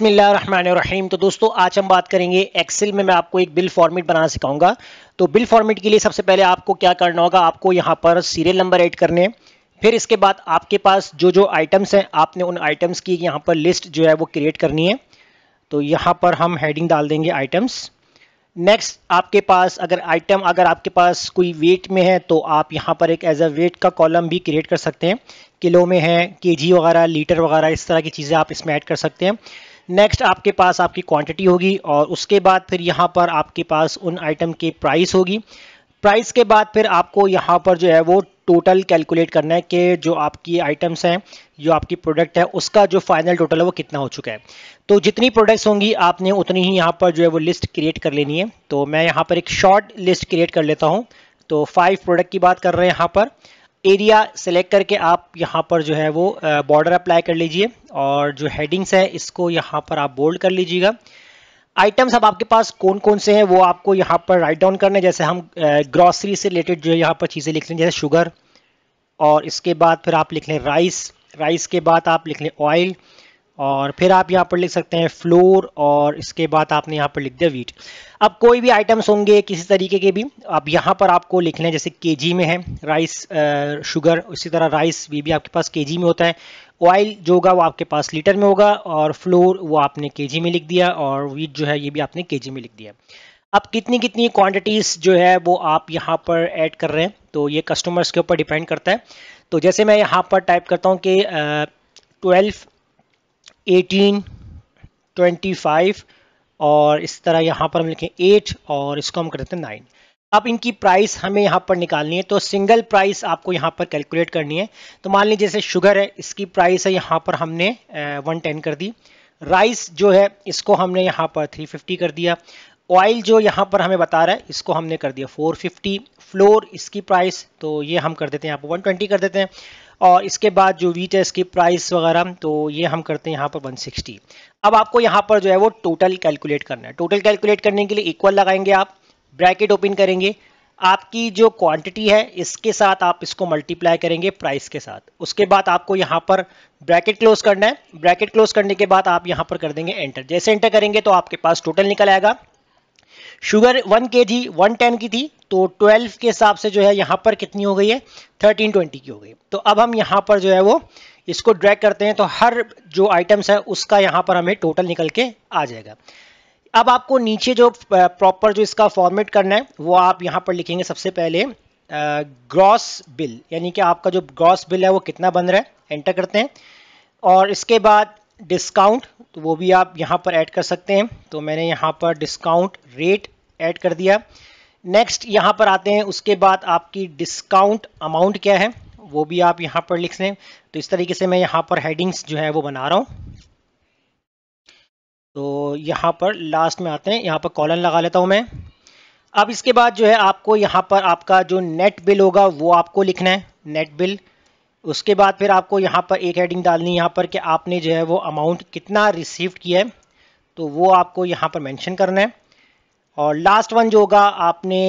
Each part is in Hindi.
बसमीम तो दोस्तों आज हम बात करेंगे एक्सेल में मैं आपको एक बिल फॉर्मेट बनाना सिखाऊंगा तो बिल फॉर्मेट के लिए सबसे पहले आपको क्या करना होगा आपको यहाँ पर सीरियल नंबर ऐड करने हैं फिर इसके बाद आपके पास जो जो आइटम्स हैं आपने उन आइटम्स की यहाँ पर लिस्ट जो है वो क्रिएट करनी है तो यहाँ पर हम हेडिंग डाल देंगे आइटम्स नेक्स्ट आपके पास अगर आइटम अगर आपके पास कोई वेट में है तो आप यहाँ पर एक एज अ वेट का कॉलम भी क्रिएट कर सकते हैं किलो में है केजी वगैरह लीटर वगैरह इस तरह की चीज़ें आप इसमें ऐड कर सकते हैं नेक्स्ट आपके पास आपकी क्वांटिटी होगी और उसके बाद फिर यहाँ पर आपके पास उन आइटम की प्राइस होगी प्राइस के बाद फिर आपको यहाँ पर जो है वो टोटल कैलकुलेट करना है कि जो आपकी आइटम्स हैं जो आपकी प्रोडक्ट है उसका जो फाइनल टोटल है वो कितना हो चुका है तो जितनी प्रोडक्ट्स होंगी आपने उतनी ही यहाँ पर जो है वो लिस्ट क्रिएट कर लेनी है तो मैं यहाँ पर एक शॉर्ट लिस्ट क्रिएट कर लेता हूँ तो फाइव प्रोडक्ट की बात कर रहे हैं यहाँ पर एरिया सेलेक्ट करके आप यहाँ पर जो है वो बॉर्डर अप्लाई कर लीजिए और जो हेडिंग्स है इसको यहाँ पर आप बोल्ड कर लीजिएगा आइटम्स अब आपके पास कौन कौन से हैं वो आपको यहाँ पर राइट डाउन करने जैसे हम ग्रॉसरी से रिलेटेड जो है यहाँ पर चीज़ें लिख लें जैसे शुगर और इसके बाद फिर आप लिख लें राइस राइस के बाद आप लिख लें ऑयल और फिर आप यहाँ पर लिख सकते हैं फ्लोर और इसके बाद आपने यहाँ पर लिख दिया वीट अब कोई भी आइटम्स होंगे किसी तरीके के भी अब यहाँ पर आपको लिखना है जैसे केजी में है राइस शुगर उसी तरह राइस भी, भी आपके पास केजी में होता है ऑयल जो होगा वो आपके पास लीटर में होगा और फ्लोर वो आपने के में लिख दिया और वीट जो है ये भी आपने के में लिख दिया अब कितनी कितनी क्वांटिटीज़ जो है वो आप यहाँ पर ऐड कर रहे हैं तो ये कस्टमर्स के ऊपर डिपेंड करता है तो जैसे मैं यहाँ पर टाइप करता हूँ कि ट्वेल्व एटीन ट्वेंटी फाइव और इस तरह यहाँ पर हम लिखें एट और इसको हम कर देते हैं नाइन अब इनकी प्राइस हमें यहाँ पर निकालनी है तो सिंगल प्राइस आपको यहाँ पर कैलकुलेट करनी है तो मान लीजिए जैसे शुगर है इसकी प्राइस है यहाँ पर हमने वन टेन कर दी राइस जो है इसको हमने यहाँ पर थ्री फिफ्टी कर दिया ऑयल जो यहाँ पर हमें बता रहा है इसको हमने कर दिया 450 फ्लोर इसकी प्राइस तो ये हम कर देते हैं यहाँ पर 120 कर देते हैं और इसके बाद जो वीट है इसकी प्राइस वगैरह तो ये हम करते हैं यहाँ पर 160 अब आपको यहाँ पर जो है वो टोटल कैलकुलेट करना है टोटल कैलकुलेट करने के लिए इक्वल लगाएंगे आप ब्रैकेट ओपन करेंगे आपकी जो क्वांटिटी है इसके साथ आप इसको मल्टीप्लाई करेंगे प्राइस के साथ उसके बाद आपको यहाँ पर ब्रैकेट क्लोज करना है ब्रैकेट क्लोज करने के बाद आप यहाँ पर कर देंगे एंटर जैसे एंटर करेंगे तो आपके पास टोटल निकल आएगा शुगर वन के जी वन टेन की थी तो ट्वेल्व के हिसाब से जो है यहाँ पर कितनी हो गई है थर्टीन ट्वेंटी की हो गई तो अब हम यहाँ पर जो है वो इसको ड्रैग करते हैं तो हर जो आइटम्स है उसका यहाँ पर हमें टोटल निकल के आ जाएगा अब आपको नीचे जो प्रॉपर जो इसका फॉर्मेट करना है वो आप यहाँ पर लिखेंगे सबसे पहले ग्रॉस बिल यानी कि आपका जो ग्रॉस बिल है वो कितना बन रहा है एंटर करते हैं और इसके बाद डिस्काउंट तो वो भी आप यहाँ पर ऐड कर सकते हैं तो मैंने यहाँ पर डिस्काउंट रेट ऐड कर दिया नेक्स्ट यहाँ पर आते हैं उसके बाद आपकी डिस्काउंट अमाउंट क्या है वो भी आप यहाँ पर लिख लें तो इस तरीके से मैं यहाँ पर हेडिंग्स जो है वो बना रहा हूँ तो यहाँ पर लास्ट में आते हैं यहाँ पर कॉलन लगा लेता हूँ मैं अब इसके बाद जो है आपको यहाँ पर आपका जो नेट बिल होगा वो आपको लिखना है नेट बिल उसके बाद फिर आपको यहाँ पर एक हेडिंग डालनी यहाँ पर कि आपने जो है वो अमाउंट कितना रिसीव्ड किया है तो वो आपको यहाँ पर मेंशन करना है और लास्ट वन जो होगा आपने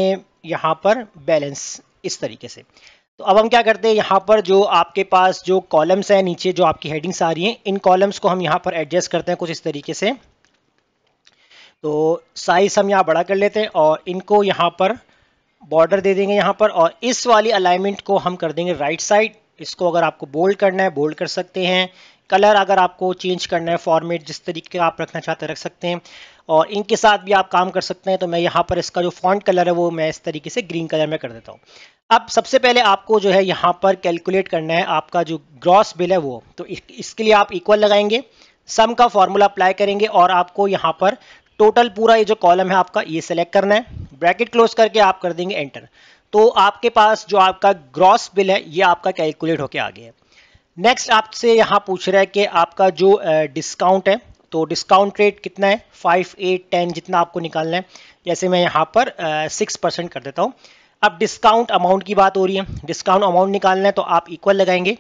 यहाँ पर बैलेंस इस तरीके से तो अब हम क्या करते हैं यहाँ पर जो आपके पास जो कॉलम्स हैं नीचे जो आपकी हेडिंग्स आ रही हैं इन कॉलम्स को हम यहाँ पर एडजस्ट करते हैं कुछ इस तरीके से तो साइज हम यहाँ बड़ा कर लेते हैं और इनको यहाँ पर बॉर्डर दे देंगे यहाँ पर और इस वाली अलाइनमेंट को हम कर देंगे राइट साइड इसको अगर आपको बोल्ड करना है बोल्ड कर सकते हैं कलर अगर आपको चेंज करना है फॉर्मेट जिस तरीके का आप रखना चाहते रख सकते हैं और इनके साथ भी आप काम कर सकते हैं तो मैं यहाँ पर इसका जो फॉन्ट कलर है वो मैं इस तरीके से ग्रीन कलर में कर देता हूँ अब सबसे पहले आपको जो है यहाँ पर कैलकुलेट करना है आपका जो ग्रॉस बिल है वो तो इसके लिए आप इक्वल लगाएंगे सम का फॉर्मूला अप्लाई करेंगे और आपको यहाँ पर टोटल पूरा ये जो कॉलम है आपका ये सिलेक्ट करना है ब्रैकेट क्लोज करके आप कर देंगे एंटर तो आपके पास जो आपका ग्रॉस बिल है ये आपका कैलकुलेट होके आ गया नेक्स्ट आपसे यहाँ पूछ रहा है कि आपका जो डिस्काउंट है तो डिस्काउंट रेट कितना है फाइव एट टेन जितना आपको निकालना है जैसे मैं यहाँ पर सिक्स परसेंट कर देता हूँ अब डिस्काउंट अमाउंट की बात हो रही है डिस्काउंट अमाउंट निकालना है तो आप इक्वल लगाएंगे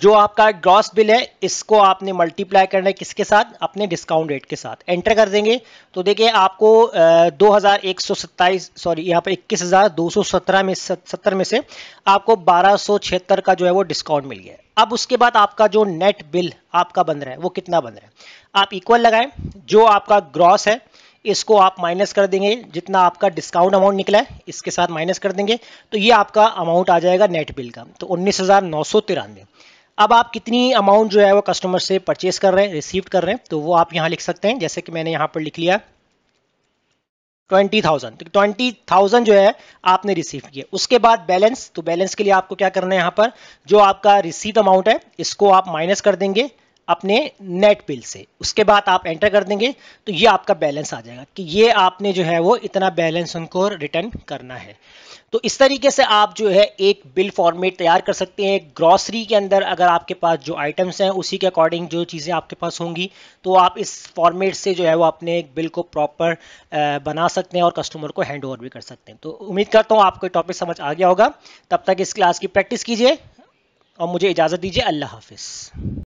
जो आपका ग्रॉस बिल है इसको आपने मल्टीप्लाई करना है किसके साथ अपने डिस्काउंट रेट के साथ एंटर कर देंगे तो देखिए आपको दो हज़ार एक सौ सत्ताईस सॉरी यहाँ पर इक्कीस हज़ार दो सौ सत्रह में सत्तर में से आपको बारह सौ छिहत्तर का जो है वो डिस्काउंट मिल गया अब उसके बाद आपका जो नेट बिल आपका बन रहा है वो कितना बन रहा है आप इक्वल लगाएं जो आपका ग्रॉस है इसको आप माइनस कर देंगे जितना आपका डिस्काउंट अमाउंट निकला है इसके साथ माइनस कर देंगे तो ये आपका अमाउंट आ जाएगा नेट बिल का तो उन्नीस हज़ार नौ सौ तिरानवे अब आप कितनी अमाउंट जो है वो कस्टमर से परचेस कर रहे हैं रिसीव कर रहे हैं तो वो आप यहाँ लिख सकते हैं जैसे कि मैंने यहाँ पर लिख लिया ट्वेंटी थाउजेंड तो ट्वेंटी थाउजेंड जो है आपने रिसीव किया उसके बाद बैलेंस तो बैलेंस के लिए आपको क्या करना है यहाँ पर जो आपका रिसीव अमाउंट है इसको आप माइनस कर देंगे अपने नेट बिल से उसके बाद आप एंटर कर देंगे तो ये आपका बैलेंस आ जाएगा कि ये आपने जो है वो इतना बैलेंस उनको रिटर्न करना है तो इस तरीके से आप जो है एक बिल फॉर्मेट तैयार कर सकते हैं ग्रॉसरी के अंदर अगर आपके पास जो आइटम्स हैं उसी के अकॉर्डिंग जो चीज़ें आपके पास होंगी तो आप इस फॉर्मेट से जो है वो अपने एक बिल को प्रॉपर बना सकते हैं और कस्टमर को हैंड ओवर भी कर सकते हैं तो उम्मीद करता हूँ आपको टॉपिक समझ आ गया होगा तब तक इस क्लास की प्रैक्टिस कीजिए और मुझे इजाज़त दीजिए अल्लाह हाफिज़